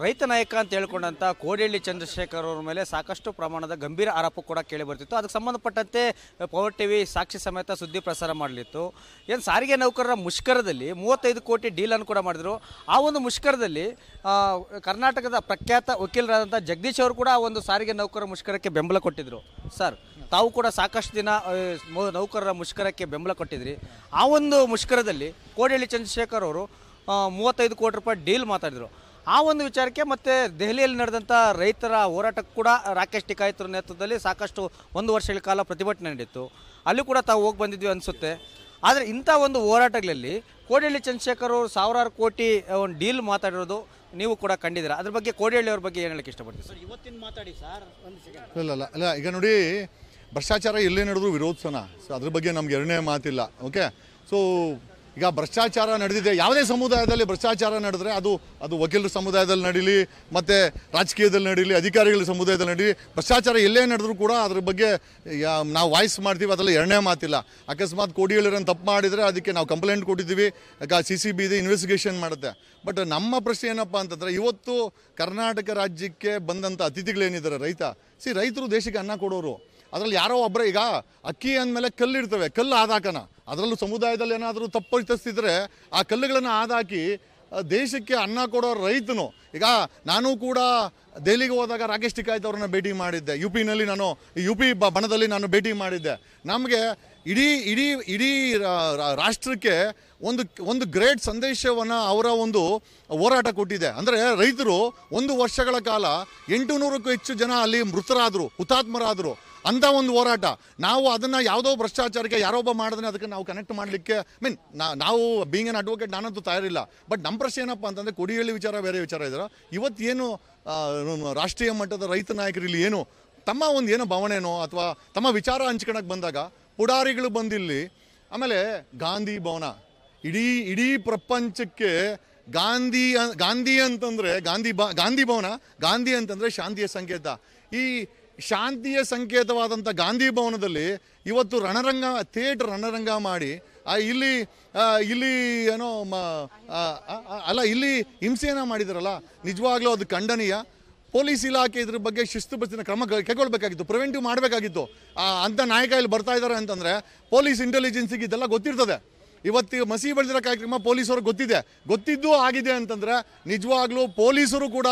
ರೈತ ನಾಯಕ ಅಂತ ಹೇಳ್ಕೊಂಡಂಥ ಕೋಡಿಹಳ್ಳಿ ಚಂದ್ರಶೇಖರ್ ಅವರ ಮೇಲೆ ಸಾಕಷ್ಟು ಪ್ರಮಾಣದ ಗಂಭೀರ ಆರೋಪ ಕೂಡ ಕೇಳಿ ಬರ್ತಿತ್ತು ಅದಕ್ಕೆ ಸಂಬಂಧಪಟ್ಟಂತೆ ಪವರ್ ಟಿವಿ ಸಾಕ್ಷಿ ಸಮೇತ ಸುದ್ದಿ ಪ್ರಸಾರ ಮಾಡಲಿತ್ತು ಏನು ಸಾರಿಗೆ ನೌಕರರ ಮುಷ್ಕರದಲ್ಲಿ ಮೂವತ್ತೈದು ಕೋಟಿ ಡೀಲನ್ನು ಕೂಡ ಮಾಡಿದರು ಆ ಒಂದು ಮುಷ್ಕರದಲ್ಲಿ ಕರ್ನಾಟಕದ ಪ್ರಖ್ಯಾತ ವಕೀಲರಾದಂಥ ಜಗದೀಶ್ ಅವರು ಕೂಡ ಆ ಒಂದು ಸಾರಿಗೆ ನೌಕರರ ಮುಷ್ಕರಕ್ಕೆ ಬೆಂಬಲ ಕೊಟ್ಟಿದ್ದರು ಸರ್ ತಾವು ಕೂಡ ಸಾಕಷ್ಟು ದಿನ ನೌಕರರ ಮುಷ್ಕರಕ್ಕೆ ಬೆಂಬಲ ಕೊಟ್ಟಿದ್ರಿ ಆ ಒಂದು ಮುಷ್ಕರದಲ್ಲಿ ಕೋಡಿಹಳ್ಳಿ ಚಂದ್ರಶೇಖರ್ ಅವರು ಮೂವತ್ತೈದು ಕೋಟಿ ರೂಪಾಯಿ ಡೀಲ್ ಮಾತಾಡಿದರು ಆ ಒಂದು ವಿಚಾರಕ್ಕೆ ಮತ್ತೆ ದೆಹಲಿಯಲ್ಲಿ ನಡೆದಂಥ ರೈತರ ಹೋರಾಟಕ್ಕೆ ಕೂಡ ರಾಕೇಶ್ ಟಿಕಾಯತರ ನೇತೃತ್ವದಲ್ಲಿ ಸಾಕಷ್ಟು ಒಂದು ವರ್ಷಗಳ ಕಾಲ ಪ್ರತಿಭಟನೆ ನಡೆಯಿತು ಅಲ್ಲಿ ಕೂಡ ತಾವು ಹೋಗಿ ಬಂದಿದ್ವಿ ಅನಿಸುತ್ತೆ ಆದರೆ ಇಂಥ ಒಂದು ಹೋರಾಟಗಳಲ್ಲಿ ಕೋಡಿಹಳ್ಳಿ ಚಂದ್ರಶೇಖರ್ ಅವರು ಸಾವಿರಾರು ಕೋಟಿ ಒಂದು ಡೀಲ್ ಮಾತಾಡಿರೋದು ನೀವು ಕೂಡ ಕಂಡಿದ್ದೀರಾ ಅದ್ರ ಬಗ್ಗೆ ಕೋಡಿಹಳ್ಳಿ ಅವ್ರ ಬಗ್ಗೆ ಏನು ಹೇಳಕ್ಕೆ ಇಷ್ಟಪಡ್ತೀವಿ ಸರ್ ಇವತ್ತಿನ ಮಾತಾಡಿ ಸರ್ ಇಲ್ಲ ಇಲ್ಲ ಅಲ್ಲ ಈಗ ನೋಡಿ ಭ್ರಷ್ಟಾಚಾರ ಎಲ್ಲೇ ನಡೆದ್ರು ವಿರೋಧಿಸೋಣ ಸೊ ಅದ್ರ ಬಗ್ಗೆ ನಮ್ಗೆ ಎರಡನೇ ಮಾತಿಲ್ಲ ಓಕೆ ಸೊ ಈಗ ಭ್ರಷ್ಟಾಚಾರ ನಡೆದಿದೆ ಯಾವುದೇ ಸಮುದಾಯದಲ್ಲಿ ಭ್ರಷ್ಟಾಚಾರ ನಡೆದರೆ ಅದು ಅದು ವಕೀಲರ ಸಮುದಾಯದಲ್ಲಿ ನಡೀಲಿ ಮತ್ತು ರಾಜಕೀಯದಲ್ಲಿ ನಡೀಲಿ ಅಧಿಕಾರಿಗಳ ಸಮುದಾಯದಲ್ಲಿ ನಡೀಲಿ ಭ್ರಷ್ಟಾಚಾರ ಎಲ್ಲೇ ನಡೆದರೂ ಕೂಡ ಅದ್ರ ಬಗ್ಗೆ ನಾವು ವಾಯ್ಸ್ ಮಾಡ್ತೀವಿ ಅದರಲ್ಲಿ ಎರಡನೇ ಮಾತಿಲ್ಲ ಅಕಸ್ಮಾತ್ ಕೋಡಿ ಹೇಳಿರೋ ತಪ್ಪು ಮಾಡಿದರೆ ಅದಕ್ಕೆ ನಾವು ಕಂಪ್ಲೇಂಟ್ ಕೊಟ್ಟಿದ್ದೀವಿ ಸಿ ಸಿ ಬಿ ಇದೆ ಇನ್ವೆಸ್ಟಿಗೇಷನ್ ಮಾಡುತ್ತೆ ಬಟ್ ನಮ್ಮ ಪ್ರಶ್ನೆ ಏನಪ್ಪ ಅಂತಂದರೆ ಇವತ್ತು ಕರ್ನಾಟಕ ರಾಜ್ಯಕ್ಕೆ ಬಂದಂಥ ಅತಿಥಿಗಳೇನಿದ್ದಾರೆ ರೈತ ಸಿ ರೈತರು ದೇಶಕ್ಕೆ ಅನ್ನ ಕೊಡೋರು ಅದರಲ್ಲಿ ಯಾರೋ ಒಬ್ಬರು ಈಗ ಅಕ್ಕಿ ಅಂದಮೇಲೆ ಕಲ್ಲಿರ್ತವೆ ಕಲ್ಲು ಆದಾಕನ ಅದರಲ್ಲೂ ಸಮುದಾಯದಲ್ಲಿ ಏನಾದರೂ ತಪ್ಪು ಇತಸ್ತಿದ್ರೆ ಆ ಕಲ್ಲುಗಳನ್ನು ಆದಾಕಿ ದೇಶಕ್ಕೆ ಅನ್ನ ಕೊಡೋ ರೈತನು ಈಗ ನಾನು ಕೂಡ ದೆಹಲಿಗೆ ಹೋದಾಗ ರಾಕೇಶ್ ಟಿಕಾಯ್ತ್ ಅವ್ರನ್ನ ಭೇಟಿ ಮಾಡಿದ್ದೆ ಯು ಪಿನಲ್ಲಿ ನಾನು ಯು ಪಿ ಬಣದಲ್ಲಿ ನಾನು ಭೇಟಿ ಮಾಡಿದ್ದೆ ನಮಗೆ ಇಡೀ ಇಡೀ ಇಡೀ ರಾಷ್ಟ್ರಕ್ಕೆ ಒಂದು ಒಂದು ಗ್ರೇಟ್ ಸಂದೇಶವನ್ನು ಅವರ ಒಂದು ಹೋರಾಟ ಕೊಟ್ಟಿದೆ ಅಂದರೆ ರೈತರು ಒಂದು ವರ್ಷಗಳ ಕಾಲ ಎಂಟು ನೂರಕ್ಕೂ ಹೆಚ್ಚು ಜನ ಅಲ್ಲಿ ಮೃತರಾದರು ಹುತಾತ್ಮರಾದರು ಅಂಥ ಒಂದು ಹೋರಾಟ ನಾವು ಅದನ್ನು ಯಾವುದೋ ಭ್ರಷ್ಟಾಚಾರಕ್ಕೆ ಯಾರೊಬ್ಬ ಮಾಡಿದ್ರೆ ಅದಕ್ಕೆ ನಾವು ಕನೆಕ್ಟ್ ಮಾಡಲಿಕ್ಕೆ ಮೀನ್ ನಾವು ಬೀಂಗ್ ಅನ್ ಅಡ್ವೊಕೇಟ್ ನಾನಂತೂ ತಯಾರಿಲ್ಲ ಬಟ್ ನಮ್ಮ ಪ್ರಶ್ನೆ ಏನಪ್ಪ ಅಂತಂದರೆ ಕೊಡಿಯಲ್ಲಿ ವಿಚಾರ ಬೇರೆ ವಿಚಾರ ಇದ್ದಾರೆ ಇವತ್ತೇನು ರಾಷ್ಟ್ರೀಯ ಮಟ್ಟದ ರೈತ ನಾಯಕರಲ್ಲಿ ಏನು ತಮ್ಮ ಒಂದು ಏನೋ ಭಾವನೆನೋ ಅಥವಾ ತಮ್ಮ ವಿಚಾರ ಹಂಚ್ಕೊಳಕ್ಕೆ ಬಂದಾಗ ಪುಡಾರಿಗಳು ಬಂದಿಲ್ಲಿ ಆಮೇಲೆ ಗಾಂಧಿ ಭವನ ಇಡೀ ಇಡೀ ಪ್ರಪಂಚಕ್ಕೆ ಗಾಂಧಿ ಗಾಂಧಿ ಅಂತಂದರೆ ಗಾಂಧಿ ಬಾ ಗಾಂಧಿ ಭವನ ಗಾಂಧಿ ಅಂತಂದರೆ ಶಾಂತಿಯ ಸಂಕೇತ ಈ ಶಾಂತಿಯ ಸಂಕೇತವಾದಂಥ ಗಾಂಧಿ ಭವನದಲ್ಲಿ ಇವತ್ತು ರಣರಂಗ ಥಿಯೇಟರ್ ರಣರಂಗ ಮಾಡಿ ಇಲ್ಲಿ ಇಲ್ಲಿ ಏನೋ ಅಲ್ಲ ಇಲ್ಲಿ ಹಿಂಸೆಯನ್ನು ಮಾಡಿದಾರಲ್ಲ ನಿಜವಾಗ್ಲೂ ಅದು ಖಂಡನೀಯ ಪೊಲೀಸ್ ಇಲಾಖೆ ಇದ್ರ ಬಗ್ಗೆ ಬಸ್ತಿನ ಕ್ರಮ ಕೈಗೊಳ್ಬೇಕಾಗಿತ್ತು ಪ್ರಿವೆಂಟಿವ್ ಮಾಡಬೇಕಾಗಿತ್ತು ಅಂಥ ನಾಯಕ ಇಲ್ಲಿ ಬರ್ತಾ ಇದ್ದಾರೆ ಅಂತಂದರೆ ಪೊಲೀಸ್ ಇಂಟೆಲಿಜೆನ್ಸಿಗೆ ಇದೆಲ್ಲ ಗೊತ್ತಿರ್ತದೆ ಇವತ್ತು ಮಸಿ ಬೆಳೆದಿರೋ ಕಾರ್ಯಕ್ರಮ ಪೊಲೀಸರು ಗೊತ್ತಿದೆ ಗೊತ್ತಿದ್ದು ಆಗಿದೆ ಅಂತಂದರೆ ನಿಜವಾಗ್ಲೂ ಪೊಲೀಸರು ಕೂಡ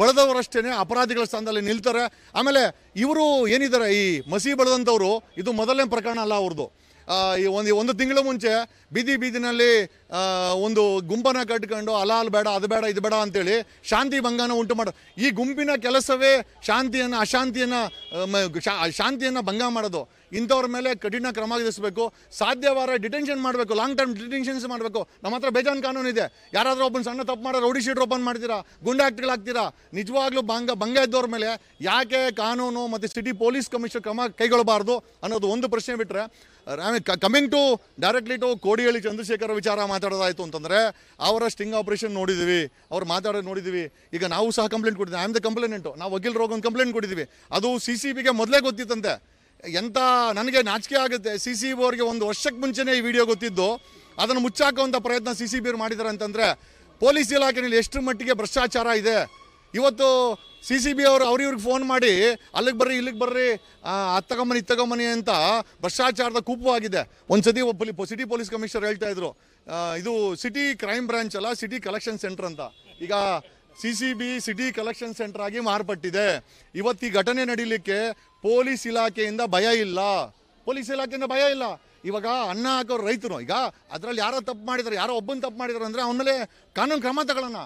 ಬಳದವರಷ್ಟೇ ಅಪರಾಧಿಗಳ ಸ್ಥಾನದಲ್ಲಿ ನಿಲ್ತಾರೆ ಆಮೇಲೆ ಇವರು ಏನಿದ್ದಾರೆ ಈ ಮಸಿ ಬೆಳೆದಂಥವ್ರು ಇದು ಮೊದಲನೇ ಪ್ರಕರಣ ಅಲ್ಲ ಅವ್ರದ್ದು ಈ ಒಂದು ಒಂದು ತಿಂಗಳ ಮುಂಚೆ ಬೀದಿ ಬೀದಿನಲ್ಲಿ ಒಂದು ಗುಂಪನ್ನು ಕಟ್ಕೊಂಡು ಅಲಾಲ್ ಬೇಡ ಅದು ಬೇಡ ಇದು ಬೇಡ ಅಂತೇಳಿ ಶಾಂತಿ ಭಂಗನ ಉಂಟು ಮಾಡೋ ಈ ಗುಂಪಿನ ಕೆಲಸವೇ ಶಾಂತಿಯನ್ನು ಅಶಾಂತಿಯನ್ನು ಶಾಂತಿಯನ್ನು ಭಂಗ ಮಾಡೋದು ಇಂಥವ್ರ ಮೇಲೆ ಕಠಿಣ ಕ್ರಮ ವಿಧಿಸಬೇಕು ಸಾಧ್ಯವಾರ ಡಿಟೆನ್ಷನ್ ಮಾಡಬೇಕು ಲಾಂಗ್ ಟರ್ಮ್ ಡಿಟೆನ್ಷನ್ಸ್ ಮಾಡಬೇಕು ನಮ್ಮ ಹತ್ರ ಬೇಜಾನ್ ಕಾನೂನು ಇದೆ ಯಾರಾದರೂ ಒಬ್ಬನ ಸಣ್ಣ ತಪ್ಪು ಮಾಡೋ ರೌಡಿ ಶೀಟ್ ಓಪನ್ ಮಾಡ್ತೀರಾ ಗುಂಡಾಕ್ಟ್ಗಳಾಗ್ತೀರಾ ನಿಜವಾಗ್ಲೂ ಭಂಗ ಭಂಗ ಇದ್ದವ್ರ ಮೇಲೆ ಯಾಕೆ ಕಾನೂನು ಮತ್ತು ಸಿಟಿ ಪೊಲೀಸ್ ಕಮಿಷನರ್ ಕ್ರಮ ಕೈಗೊಳ್ಳಬಾರ್ದು ಅನ್ನೋದು ಒಂದು ಪ್ರಶ್ನೆ ಬಿಟ್ಟರೆ I'm coming to directly to Kodihalli Chandrashekar ವಿಚಾರ ಮಾತಾಡೋದಾಯಿತು ಅಂತಂದರೆ ಅವರ ಸ್ಟಿಂಗ್ ಆಪರೇಷನ್ ನೋಡಿದ್ದೀವಿ ಅವ್ರು ಮಾತಾಡೋದು ನೋಡಿದ್ದೀವಿ ಈಗ ನಾವು ಸಹ ಕಂಪ್ಲೇಂಟ್ ಕೊಡ್ತೀವಿ ಆಮ್ ದ ಕಂಪ್ಲೇನೆಂಟು ನಾವು ವಕೀಲ್ ರೋಗ ಒಂದು ಕಂಪ್ಲೇಂಟ್ ಕೊಟ್ಟಿದ್ದೀವಿ ಅದು ಸಿ ಸಿ ಬಿಗೆ ಮೊದಲೇ ಗೊತ್ತಿತ್ತಂತೆ ಎಂಥ ನನಗೆ ನಾಚಿಕೆ ಆಗುತ್ತೆ ಸಿ ಸಿ ಬಿ ಅವರಿಗೆ ಒಂದು ವರ್ಷಕ್ಕೆ ಮುಂಚೆನೇ ಈ ವಿಡಿಯೋ ಗೊತ್ತಿದ್ದು ಅದನ್ನು ಮುಚ್ಚಾಕುವಂಥ ಪ್ರಯತ್ನ ಸಿ ಸಿ ಬಿ ಅವ್ರು ಮಾಡಿದ್ದಾರೆ ಅಂತಂದರೆ ಪೊಲೀಸ್ ಇಲಾಖೆಯಲ್ಲಿ ಎಷ್ಟು ಮಟ್ಟಿಗೆ ಭ್ರಷ್ಟಾಚಾರ ಇದೆ ಇವತ್ತು ಸಿ ಸಿ ಬಿ ಅವರು ಅವ್ರಿವ್ರಿಗೆ ಫೋನ್ ಮಾಡಿ ಅಲ್ಲಿಗೆ ಬರ್ರಿ ಇಲ್ಲಿಗೆ ಬರ್ರಿ ಅತ್ತಗಮ್ಮನಿ ಇತ್ತಗಮ್ಮನಿ ಅಂತ ಭ್ರಷ್ಟಾಚಾರದ ಕೂಪವಾಗಿದೆ ಒಂದು ಸತಿ ಒಬ್ಬ ಸಿಟಿ ಪೊಲೀಸ್ ಕಮಿಷನರ್ ಹೇಳ್ತಾ ಇದ್ರು ಇದು ಸಿಟಿ ಕ್ರೈಮ್ ಬ್ರಾಂಚ್ ಅಲ್ಲ ಸಿಟಿ ಕಲೆಕ್ಷನ್ ಸೆಂಟರ್ ಅಂತ ಈಗ C C B city collection centre ಆಗಿ ಮಾರ್ಪಟ್ಟಿದೆ ಇವತ್ತು ಈ ಘಟನೆ ನಡೀಲಿಕ್ಕೆ ಪೊಲೀಸ್ ಇಲಾಖೆಯಿಂದ ಭಯ ಇಲ್ಲ ಪೊಲೀಸ್ ಇಲಾಖೆಯಿಂದ ಭಯ ಇಲ್ಲ ಇವಾಗ ಅನ್ನ ಹಾಕೋರು ರೈತರು ಈಗ ಅದರಲ್ಲಿ ಯಾರೋ ತಪ್ಪು ಮಾಡಿದ್ರು ಯಾರೋ ಒಬ್ಬನ ತಪ್ಪು ಮಾಡಿದಾರೆ ಅಂದರೆ ಅವನಲ್ಲೇ ಕಾನೂನು ಕ್ರಮ ತಗೊಳ್ಳೋಣ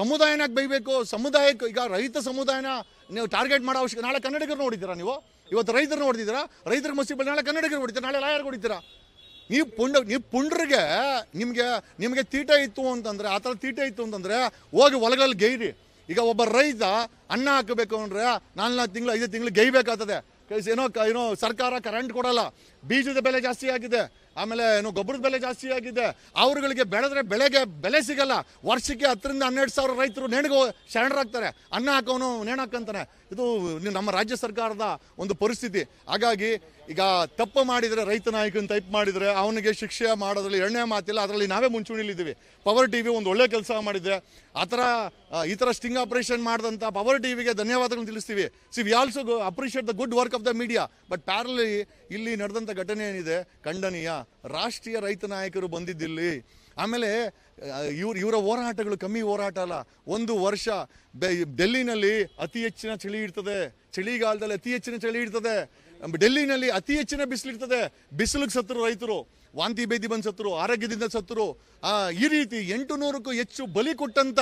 ಸಮುದಾಯನ ಬೈಬೇಕು ಸಮುದಾಯಕ್ಕೆ ಈಗ ರೈತ ಸಮುದಾಯನ ನೀವು ಟಾರ್ಗೆಟ್ ಮಾಡೋ ಅವಶ್ಯಕ ನಾಳೆ ಕನ್ನಡಿಗರು ನೋಡಿದ್ದೀರಾ ನೀವು ಇವತ್ತು ರೈತರು ನೋಡಿದ್ದೀರಾ ರೈತರ ಬಂದು ನಾಳೆ ಕನ್ನಡಿಗರು ಹೊಡಿತೀರಾ ನಾಳೆ ಲಾಯರ್ ಹೊಡಿತೀರಾ ನೀವು ಪುಂಡ ನೀವು ಪುಂಡ್ರಿಗೆ ನಿಮಗೆ ನಿಮಗೆ ತೀಟ ಇತ್ತು ಅಂತಂದರೆ ಆ ಥರ ತೀಟ ಇತ್ತು ಅಂತಂದರೆ ಹೋಗಿ ಹೊಲಗಳಲ್ಲಿ ಗೈರಿ ಈಗ ಒಬ್ಬ ರೈತ ಅನ್ನ ಹಾಕಬೇಕು ಅಂದರೆ ನಾಲ್ಕು ತಿಂಗಳು ಐದು ತಿಂಗಳು ಗೈಬೇಕಾಗ್ತದೆ ಏನೋ ಏನೋ ಸರ್ಕಾರ ಕರೆಂಟ್ ಕೊಡಲ್ಲ ಬೀಜದ ಬೆಲೆ ಜಾಸ್ತಿ ಆಗಿದೆ ಆಮೇಲೆ ಏನು ಗೊಬ್ಬರದ ಬೆಲೆ ಜಾಸ್ತಿ ಆಗಿದೆ ಅವ್ರುಗಳಿಗೆ ಬೆಳೆದ್ರೆ ಬೆಳೆಗೆ ಬೆಲೆ ಸಿಗಲ್ಲ ವರ್ಷಕ್ಕೆ ಹತ್ತರಿಂದ ಹನ್ನೆರಡು ಸಾವಿರ ರೈತರು ನೇಣಿಗೆ ಶರಣರಾಗ್ತಾರೆ ಅನ್ನ ಹಾಕೋನು ನೇಣು ಹಾಕಂತಾನೆ ಇದು ನಮ್ಮ ರಾಜ್ಯ ಸರ್ಕಾರದ ಒಂದು ಪರಿಸ್ಥಿತಿ ಹಾಗಾಗಿ ಈಗ ತಪ್ಪು ಮಾಡಿದರೆ ರೈತ ನಾಯಕನ ಟೈಪ್ ಮಾಡಿದರೆ ಅವನಿಗೆ ಶಿಕ್ಷೆ ಮಾಡೋದ್ರಲ್ಲಿ ಎರಡನೇ ಮಾತಿಲ್ಲ ಅದರಲ್ಲಿ ನಾವೇ ಮುಂಚೂಣಿಲಿದ್ದೀವಿ ಪವರ್ ಟಿ ಒಂದು ಒಳ್ಳೆ ಕೆಲಸ ಮಾಡಿದರೆ ಆ ಥರ ಈ ಥರ ಸ್ಟಿಂಗ್ ಆಪರೇಷನ್ ಮಾಡಿದಂಥ ಪವರ್ ಟಿ ವಿಗೆ ಧನ್ಯವಾದಗಳನ್ನು ತಿಳಿಸ್ತೀವಿ see we also appreciate the good work of the media but ಪ್ಯಾರಲಿ ಇಲ್ಲಿ ನಡೆದಂಥ ಘಟನೆ ಏನಿದೆ ಖಂಡನೀಯ ರಾಷ್ಟ್ರೀಯ ರೈತ ನಾಯಕರು ಬಂದಿದ್ದಿಲ್ಲಿ ಆಮೇಲೆ ಇವ್ರ ಇವರ ಹೋರಾಟಗಳು ಕಮ್ಮಿ ಹೋರಾಟ ಅಲ್ಲ ಒಂದು ವರ್ಷ ಡೆಲ್ಲಿನಲ್ಲಿ ಅತಿ ಹೆಚ್ಚಿನ ಚಳಿ ಇರ್ತದೆ ಚಳಿಗಾಲದಲ್ಲಿ ಅತಿ ಹೆಚ್ಚಿನ ಚಳಿ ಇರ್ತದೆ ಡೆಲ್ಲಿನಲ್ಲಿ ಅತಿ ಹೆಚ್ಚಿನ ಬಿಸಿಲಿರ್ತದೆ ಬಿಸಿಲಿಗೆ ಸತ್ತರು ರೈತರು ವಾಂತಿ ಬೇದಿ ಬಂದು ಸತ್ತರು ಆರೋಗ್ಯದಿಂದ ಸತ್ತರು ಈ ರೀತಿ ಎಂಟು ನೂರಕ್ಕೂ ಹೆಚ್ಚು ಬಲಿ ಕೊಟ್ಟಂತ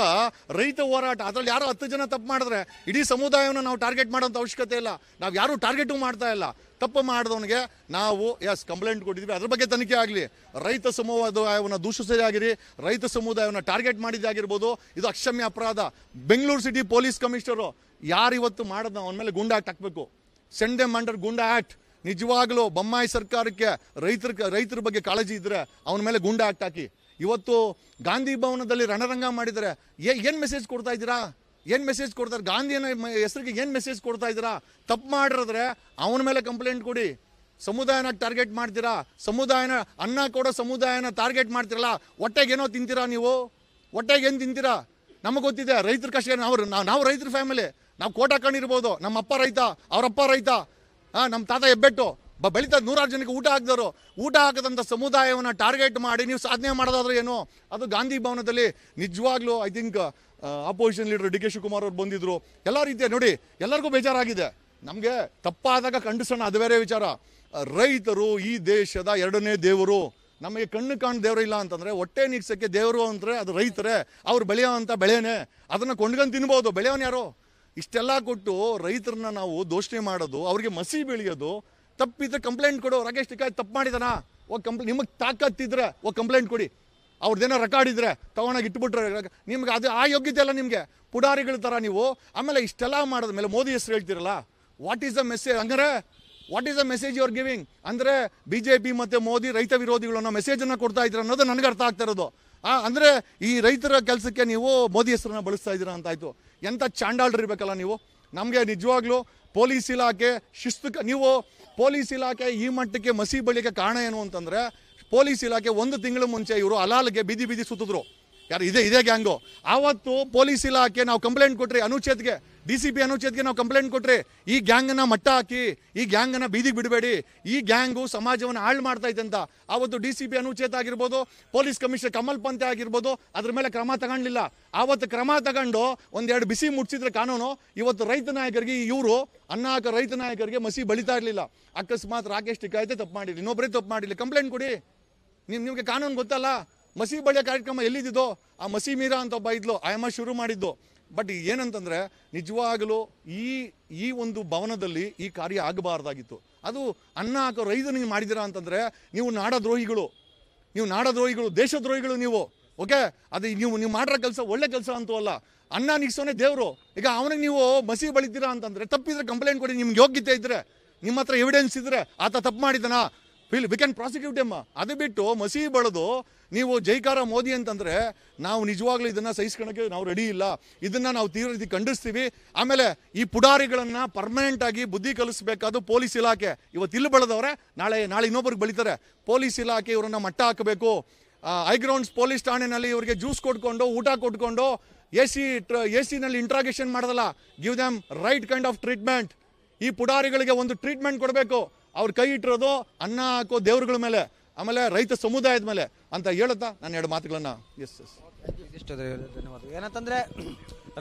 ರೈತ ಹೋರಾಟ ಅದರಲ್ಲಿ ಯಾರು ಹತ್ತು ಜನ ತಪ್ಪು ಮಾಡಿದ್ರೆ ಇಡೀ ಸಮುದಾಯವನ್ನು ನಾವು ಟಾರ್ಗೆಟ್ ಮಾಡೋಂಥ ಅವಶ್ಯಕತೆ ಇಲ್ಲ ನಾವು ಯಾರೂ ಟಾರ್ಗೆಟು ಮಾಡ್ತಾ ಇಲ್ಲ ತಪ್ಪು ಮಾಡಿದವನಿಗೆ ನಾವು ಎಸ್ ಕಂಪ್ಲೇಂಟ್ ಕೊಟ್ಟಿದ್ವಿ ಅದ್ರ ಬಗ್ಗೆ ತನಿಖೆ ಆಗಲಿ ರೈತ ಸಮುದಾಯವನ್ನು ದೂಷಿಸೋದಾಗಿರಿ ರೈತ ಸಮುದಾಯವನ್ನು ಟಾರ್ಗೆಟ್ ಮಾಡಿದ್ದಾಗಿರ್ಬೋದು ಇದು ಅಕ್ಷಮ್ಯ ಅಪರಾಧ ಬೆಂಗಳೂರು ಸಿಟಿ ಪೊಲೀಸ್ ಕಮಿಷನರು ಯಾರು ಇವತ್ತು ಮಾಡೋದು ಅವನ ಮೇಲೆ ಗುಂಡಾಗಿ ಹಾಕಬೇಕು ಸೆಂಡೆ ಮಂಡರ್ ಗುಂಡ ಗೂಂಡಾ ಆ್ಯಕ್ಟ್ ನಿಜವಾಗ್ಲೂ ಬೊಮ್ಮಾಯಿ ಸರ್ಕಾರಕ್ಕೆ ರೈತರ ರೈತರ ಬಗ್ಗೆ ಕಾಳಜಿ ಇದ್ದರೆ ಅವನ ಮೇಲೆ ಗೂಂಡಾ ಆ್ಯಕ್ಟ್ ಹಾಕಿ ಇವತ್ತು ಗಾಂಧಿ ಭವನದಲ್ಲಿ ರಣರಂಗ ಮಾಡಿದರೆ ಏ ಏನು ಮೆಸೇಜ್ ಕೊಡ್ತಾ ಇದ್ದೀರಾ ಏನು ಮೆಸೇಜ್ ಕೊಡ್ತಾರೆ ಗಾಂಧಿಯನ ಹೆಸರಿಗೆ ಏನು ಮೆಸೇಜ್ ಕೊಡ್ತಾ ಇದ್ದೀರಾ ತಪ್ಪು ಮಾಡಿರಿದ್ರೆ ಅವನ ಮೇಲೆ ಕಂಪ್ಲೇಂಟ್ ಕೊಡಿ ಸಮುದಾಯನ ಟಾರ್ಗೆಟ್ ಮಾಡ್ತೀರಾ ಸಮುದಾಯನ ಅನ್ನ ಕೊಡೋ ಸಮುದಾಯನ ಟಾರ್ಗೆಟ್ ಮಾಡ್ತೀರಲ್ಲ ಹೊಟ್ಟೆಗೆ ಏನೋ ತಿಂತೀರಾ ನೀವು ಹೊಟ್ಟೆಗೆ ಏನು ತಿಂತೀರಾ ನಮಗೆ ಗೊತ್ತಿದೆ ರೈತರ ಕಷ್ಟ ನಾವು ನಾವು ರೈತರ ಫ್ಯಾಮಿಲಿ ನಾವು ಕೋಟ ಕಣ್ಣಿರ್ಬೋದು ನಮ್ಮ ಅಪ್ಪ ರೈತ ಅವರಪ್ಪ ರೈತ ಹಾಂ ನಮ್ಮ ತಾತ ಎಬ್ಬೆಟ್ಟು ಬ ಬೆಳೀತಾ ನೂರಾರು ಜನಕ್ಕೆ ಊಟ ಹಾಕಿದವರು ಊಟ ಹಾಕದಂಥ ಸಮುದಾಯವನ್ನು ಟಾರ್ಗೆಟ್ ಮಾಡಿ ನೀವು ಸಾಧನೆ ಮಾಡೋದಾದ್ರೆ ಏನು ಅದು ಗಾಂಧಿ ಭವನದಲ್ಲಿ ನಿಜವಾಗ್ಲೂ I think opposition leader D K Shivakumar ಅವರು ಬಂದಿದ್ದರು ಎಲ್ಲ ರೀತಿಯ ನೋಡಿ ಎಲ್ಲರಿಗೂ ಬೇಜಾರಾಗಿದೆ ನಮಗೆ ತಪ್ಪಾದಾಗ ಖಂಡಿಸೋಣ ಅದು ಬೇರೆ ವಿಚಾರ ರೈತರು ಈ ದೇಶದ ಎರಡನೇ ದೇವರು ನಮಗೆ ಕಣ್ಣು ಕಾಣ್ ಇಲ್ಲ ಅಂತಂದ್ರೆ ಹೊಟ್ಟೆ ನೀಗ್ಸೋಕ್ಕೆ ದೇವರು ಅಂದ್ರೆ ಅದು ರೈತರೇ ಅವ್ರು ಬೆಳೆಯೋ ಅಂತ ಬೆಳೆನೆ ಅದನ್ನು ಕೊಂಡ್ಕೊಂಡು ತಿನ್ಬೋದು ಬೆಳೆಯೋನು ಯಾರೋ ಇಷ್ಟೆಲ್ಲ ಕೊಟ್ಟು ರೈತರನ್ನ ನಾವು ದೋಷಣೆ ಮಾಡೋದು ಅವ್ರಿಗೆ ಮಸಿ ಬೆಳೆಯೋದು ತಪ್ಪಿದ್ರೆ ಕಂಪ್ಲೇಂಟ್ ಕೊಡೋ ರಾಕೇಶ್ ಟಿಕಾಯ್ ತಪ್ಪು ಮಾಡಿದಾನ ಓ ಕಂಪ್ಲೇ ನಿಮಗೆ ತಾಕತ್ತಿದ್ರೆ ಓ ಕಂಪ್ಲೇಂಟ್ ಕೊಡಿ ಅವ್ರದ್ದೇನೋ ರೆಕಾರ್ಡ್ ಇದ್ರೆ ತಗೊಂಡಾಗ ಇಟ್ಬಿಟ್ರೆ ನಿಮ್ಗೆ ಅದು ಆ ಯೋಗ್ಯತೆ ಅಲ್ಲ ನಿಮಗೆ ಪುಡಾರಿಗಳ ಥರ ನೀವು ಆಮೇಲೆ ಇಷ್ಟೆಲ್ಲ ಮಾಡಿದ ಮೇಲೆ ಮೋದಿ ಹೆಸರು ಹೇಳ್ತೀರಲ್ಲ ವಾಟ್ ಈಸ್ ದ ಮೆಸೇಜ್ ಹಂಗಾರೆ what is the message you are giving ಅಂದರೆ ಬಿ ಜೆ ಪಿ ಮತ್ತು ಮೋದಿ ರೈತ ವಿರೋಧಿಗಳು ಅನ್ನೋ ಮೆಸೇಜನ್ನು ಕೊಡ್ತಾ ಇದ್ದೀರ ಅನ್ನೋದು ನನಗೆ ಅರ್ಥ ಆಗ್ತಾ ಇರೋದು ಅಂದರೆ ಈ ರೈತರ ಕೆಲಸಕ್ಕೆ ನೀವು ಮೋದಿ ಹೆಸರನ್ನ ಬಳಸ್ತಾ ಇದ್ದೀರಾ ಅಂತಾಯಿತು ಎಂಥ ಚಾಂಡಾಲ್ಡ್ರ್ ಇರಬೇಕಲ್ಲ ನೀವು ನಮಗೆ ನಿಜವಾಗ್ಲೂ ಪೊಲೀಸ್ ಇಲಾಖೆ ಶಿಸ್ತು ನೀವು ಪೊಲೀಸ್ ಇಲಾಖೆ ಈ ಮಟ್ಟಕ್ಕೆ ಮಸಿ ಬಳಿಕೆ ಕಾರಣ ಏನು ಅಂತಂದರೆ ಪೊಲೀಸ್ ಇಲಾಖೆ ಒಂದು ತಿಂಗಳ ಮುಂಚೆ ಇವರು ಅಲಾಲ್ಗೆ ಬೀದಿ ಬೀದಿ ಸುತ್ತಿದ್ರು ಯಾರು ಇದೇ ಇದೇ ಗ್ಯಾಂಗು ಆವತ್ತು ಪೊಲೀಸ್ ಇಲಾಖೆ ನಾವು ಕಂಪ್ಲೇಂಟ್ ಕೊಟ್ಟರೆ ಅನುಚ್ಛೇದ್ಗೆ ಡಿ ಸಿ ಪಿ ಅನುಚೇತ್ಗೆ ನಾವು ಕಂಪ್ಲೇಂಟ್ ಕೊಟ್ರೆ ಈ ಗ್ಯಾಂಗನ್ನ ಮಟ್ಟ ಹಾಕಿ ಈ ಗ್ಯಾಂಗನ್ನ ಬೀದಿಗೆ ಬಿಡಬೇಡಿ ಈ ಗ್ಯಾಂಗು ಸಮಾಜವನ್ನು ಹಾಳು ಮಾಡ್ತಾ ಇದೆ ಅಂತ ಆವತ್ತು ಡಿ ಸಿ ಪಿ ಅನುಚೇತ್ ಆಗಿರ್ಬೋದು ಪೊಲೀಸ್ ಕಮಿಷನರ್ ಕಮಲ್ ಪಂತೆ ಆಗಿರ್ಬೋದು ಅದ್ರ ಮೇಲೆ ಕ್ರಮ ತಗೊಂಡಿಲ್ಲ ಆವತ್ತು ಕ್ರಮ ತಗೊಂಡು ಒಂದೆರಡು ಬಿಸಿ ಮುಟ್ಸಿದ್ರೆ ಕಾನೂನು ಇವತ್ತು ರೈತ ನಾಯಕರಿಗೆ ಇವರು ಅನ್ನ ಹಾಕ ರೈತ ನಾಯಕರಿಗೆ ಮಸಿ ಬಳಿತಾ ಇರಲಿಲ್ಲ ಅಕಸ್ಮಾತ್ ರಾಕೇಶ್ ಟಿಕಾಯ್ತೆ ತಪ್ಪು ಮಾಡಿರಲಿ ಇನ್ನೊಬ್ಬರೇ ತಪ್ಪು ಮಾಡಿಲ್ಲ ಕಂಪ್ಲೇಂಟ್ ಕೊಡಿ ನಿಮ್ ನಿಮಗೆ ಕಾನೂನು ಗೊತ್ತಲ್ಲ ಮಸಿ ಬಳಿಯ ಕಾರ್ಯಕ್ರಮ ಎಲ್ಲಿದ್ದಿದ್ದೋ ಆ ಮಸಿ ಮೀರಾ ಅಂತ ಒಬ್ಬ ಇದ್ಲು ಆಯಮ್ಮ ಶುರು ಮಾಡಿದ್ದು ಬಟ್ ಏನಂತಂದರೆ ನಿಜವಾಗಲೂ ಈ ಈ ಒಂದು ಭವನದಲ್ಲಿ ಈ ಕಾರ್ಯ ಆಗಬಾರ್ದಾಗಿತ್ತು ಅದು ಅನ್ನ ಹಾಕೋ ರೈತರು ನೀವು ಮಾಡಿದಿರ ಅಂತಂದರೆ ನೀವು ನಾಡದ್ರೋಹಿಗಳು ನೀವು ನಾಡದ್ರೋಹಿಗಳು ದೇಶದ್ರೋಹಿಗಳು ನೀವು ಓಕೆ ಅದು ನೀವು ನೀವು ಮಾಡಿರೋ ಕೆಲಸ ಒಳ್ಳೆ ಕೆಲಸ ಅಂತೂ ಅಲ್ಲ ಅನ್ನ ನಿಗಿಸೋನೆ ದೇವರು ಈಗ ಅವನಿಗೆ ನೀವು ಮಸಿ ಬಳಿತೀರ ಅಂತಂದರೆ ತಪ್ಪಿದ್ರೆ ಕಂಪ್ಲೇಂಟ್ ಕೊಡಿ ನಿಮ್ಗೆ ಯೋಗ್ಯತೆ ಇದ್ದರೆ ನಿಮ್ಮ ಹತ್ರ ಎವಿಡೆನ್ಸ್ ಇದ್ದರೆ ಆತ ತಪ್ಪು ಮಾಡಿದನಾ ಫೀಲ್ ವಿ ಕ್ಯಾನ್ ಪ್ರಾಸಿಕ್ಯೂಟ್ ಎಮ್ಮ ಅದು ಬಿಟ್ಟು ಮಸಿ ಬಳದು ನೀವು ಜೈಕಾರ ಮೋದಿ ಅಂತಂದರೆ ನಾವು ನಿಜವಾಗ್ಲೂ ಇದನ್ನು ಸಹಿಸ್ಕೊಳಕ್ಕೆ ನಾವು ರೆಡಿ ಇಲ್ಲ ಇದನ್ನು ನಾವು ತೀವ್ರ ರೀತಿ ಖಂಡಿಸ್ತೀವಿ ಆಮೇಲೆ ಈ ಪುಡಾರಿಗಳನ್ನು ಆಗಿ ಬುದ್ಧಿ ಕಲಿಸಬೇಕಾದ ಪೊಲೀಸ್ ಇಲಾಖೆ ಇವತ್ತು ಇಲ್ಲಿ ಬಳದವ್ರೆ ನಾಳೆ ನಾಳೆ ಇನ್ನೊಬ್ರಿಗೆ ಬಳಿತಾರೆ ಪೊಲೀಸ್ ಇಲಾಖೆ ಇವರನ್ನು ಮಟ್ಟ ಹಾಕಬೇಕು ಹೈಗ್ರೌಂಡ್ಸ್ ಪೊಲೀಸ್ ಠಾಣೆನಲ್ಲಿ ಇವರಿಗೆ ಜ್ಯೂಸ್ ಕೊಟ್ಕೊಂಡು ಊಟ ಕೊಟ್ಕೊಂಡು ಎ ಸಿ ಟ್ರ ಎ ಸಿನಲ್ಲಿ ಇಂಟ್ರಾಗೇಷನ್ ಮಾಡೋದಲ್ಲ give them right kind of treatment ಈ ಪುಡಾರಿಗಳಿಗೆ ಒಂದು ಟ್ರೀಟ್ಮೆಂಟ್ ಕೊಡಬೇಕು ಅವ್ರ ಕೈ ಇಟ್ಟಿರೋದು ಅನ್ನ ಹಾಕೋ ದೇವ್ರಗಳ ಮೇಲೆ ಆಮೇಲೆ ರೈತ ಸಮುದಾಯದ ಮೇಲೆ ಅಂತ ಹೇಳುತ್ತಾ ನಾನು ಎರಡು ಮಾತುಗಳನ್ನ ಎಸ್ ಎಸ್ ಧನ್ಯವಾದ ಏನಂತಂದ್ರೆ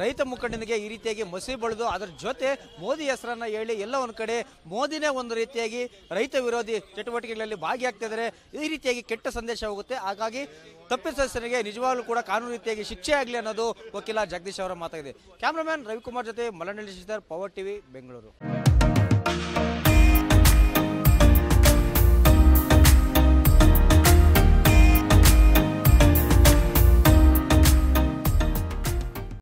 ರೈತ ಮುಖಂಡನಿಗೆ ಈ ರೀತಿಯಾಗಿ ಮಸಿ ಬಳಿದು ಅದರ ಜೊತೆ ಮೋದಿ ಹೆಸರನ್ನ ಹೇಳಿ ಎಲ್ಲ ಒಂದ್ ಕಡೆ ಮೋದಿನೇ ಒಂದು ರೀತಿಯಾಗಿ ರೈತ ವಿರೋಧಿ ಚಟುವಟಿಕೆಗಳಲ್ಲಿ ಭಾಗಿಯಾಗ್ತಿದ್ದಾರೆ ಈ ರೀತಿಯಾಗಿ ಕೆಟ್ಟ ಸಂದೇಶ ಹೋಗುತ್ತೆ ಹಾಗಾಗಿ ತಪ್ಪಿತಸ್ಥರಿಗೆ ನಿಜವಾಗ್ಲೂ ಕೂಡ ಕಾನೂನು ರೀತಿಯಾಗಿ ಶಿಕ್ಷೆ ಆಗಲಿ ಅನ್ನೋದು ವಕೀಲ ಜಗದೀಶ್ ಅವರ ಮಾತಾಗಿದೆ ಕ್ಯಾಮ್ರಾಮನ್ ರವಿಕುಮಾರ್ ಜೊತೆ ಮಲನಳ್ಳಿ ಪವರ್ ಟಿವಿ ಬೆಂಗಳೂರು